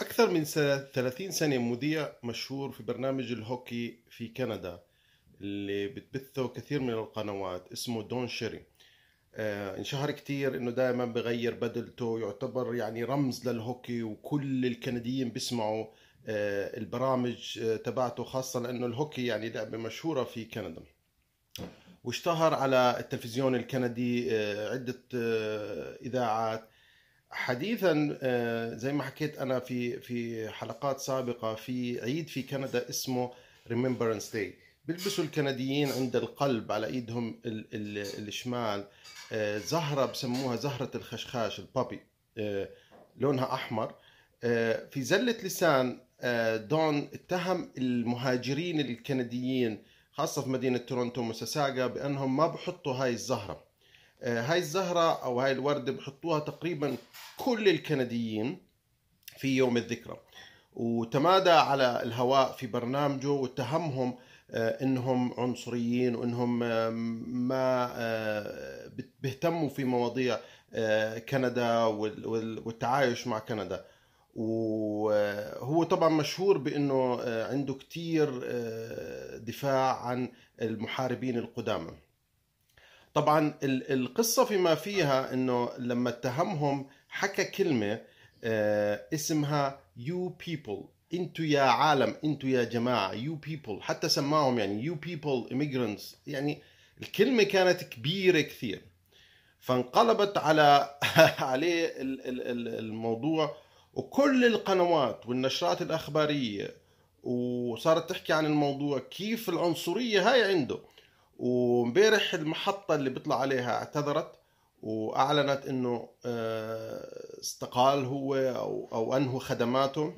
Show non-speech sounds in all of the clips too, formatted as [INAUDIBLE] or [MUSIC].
أكثر من 30 سنة مذيع مشهور في برنامج الهوكي في كندا اللي بتبثه كثير من القنوات اسمه دون شيري آه انشهر كتير انه دائما بغير بدلته يعتبر يعني رمز للهوكي وكل الكنديين بيسمعوا آه البرامج آه تبعته خاصة لانه الهوكي يعني لعبة مشهورة في كندا واشتهر على التلفزيون الكندي آه، عدة آه، اذاعات حديثا آه، زي ما حكيت انا في في حلقات سابقه في عيد في كندا اسمه ريمبرنس داي بيلبسوا الكنديين عند القلب على ايدهم الـ الـ الشمال آه، زهره بسموها زهره الخشخاش البابي آه، لونها احمر في زله لسان دون اتهم المهاجرين الكنديين خاصه في مدينه تورونتو مساساغا بانهم ما بحطوا هاي الزهره آه، هاي الزهرة أو هاي الوردة بحطوها تقريبا كل الكنديين في يوم الذكرى وتمادى على الهواء في برنامجه واتهمهم آه، انهم عنصريين وانهم آه، ما بيهتموا في مواضيع كندا والتعايش مع كندا وهو طبعا مشهور بانه عنده كتير دفاع عن المحاربين القدامى طبعا القصة فيما فيها انه لما اتهمهم حكى كلمة آه، اسمها يو بيبل انتو يا عالم انتو يا جماعة يو بيبل حتى سماهم يعني يو بيبل immigrants يعني الكلمة كانت كبيرة كثير فانقلبت على [LAUGHS] عليه الموضوع وكل القنوات والنشرات الأخبارية وصارت تحكي عن الموضوع كيف العنصرية هاي عنده وامبارح المحطة اللي بيطلع عليها اعتذرت وأعلنت أنه آه، استقال هو أو, أو أنهو خدماته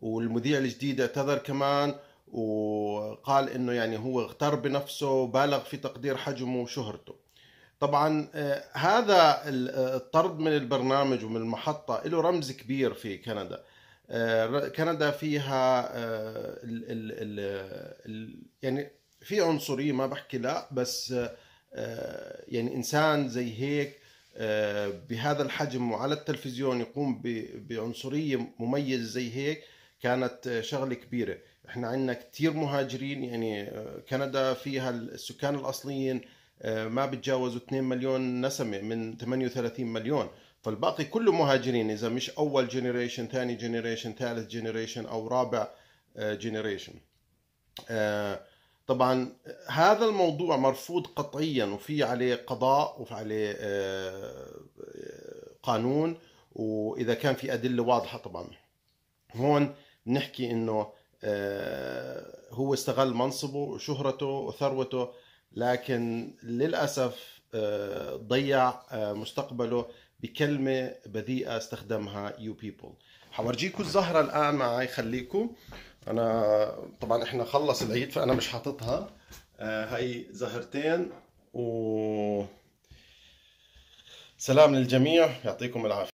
والمذيع الجديد اعتذر كمان وقال أنه يعني هو اغتر بنفسه وبالغ في تقدير حجمه وشهرته طبعا آه، هذا آه، الطرد من البرنامج ومن المحطة له رمز كبير في كندا كندا فيها ال ال ال يعني في عنصريه ما بحكي لا بس آه، يعني انسان زي هيك آه، بهذا الحجم وعلى التلفزيون يقوم بعنصريه مميزه زي هيك كانت آه، شغله كبيره احنا عندنا كثير مهاجرين يعني كندا فيها السكان الاصليين ما بتجاوزوا 2 مليون نسمه من 38 مليون فالباقي كله مهاجرين اذا مش اول جنريشن ثاني جنريشن ثالث جنريشن او رابع جنريشن آه طبعا هذا الموضوع مرفوض قطعيا وفي عليه قضاء وفي عليه آه، آه، قانون واذا كان في ادله واضحه طبعا هون بنحكي انه آه، هو استغل منصبه وشهرته وثروته لكن للاسف ضيع مستقبله بكلمه بذيئه استخدمها يو بيبل حورجيكم الزهره الان معي خليكم انا طبعا احنا خلص العيد فانا مش حاططها آه، هاي زهرتين و سلام للجميع يعطيكم العافيه